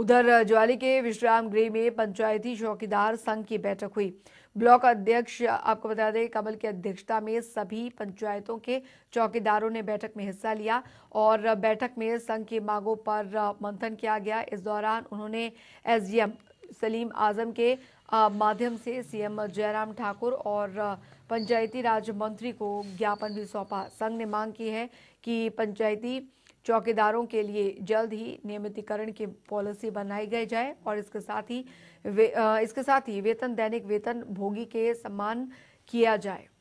उधर ज्वाली के विश्राम गृह में पंचायती चौकीदार संघ की बैठक हुई ब्लॉक अध्यक्ष आपको बता दें कमल की अध्यक्षता में सभी पंचायतों के चौकीदारों ने बैठक में हिस्सा लिया और बैठक में संघ की मांगों पर मंथन किया गया इस दौरान उन्होंने एसडीएम सलीम आजम के माध्यम से सीएम जयराम ठाकुर और पंचायती राज मंत्री को ज्ञापन भी सौंपा संघ ने मांग की है कि पंचायती चौकीदारों के लिए जल्द ही नियमितीकरण की पॉलिसी बनाई गई जाए और इसके साथ ही इसके साथ ही वेतन दैनिक वेतन भोगी के सम्मान किया जाए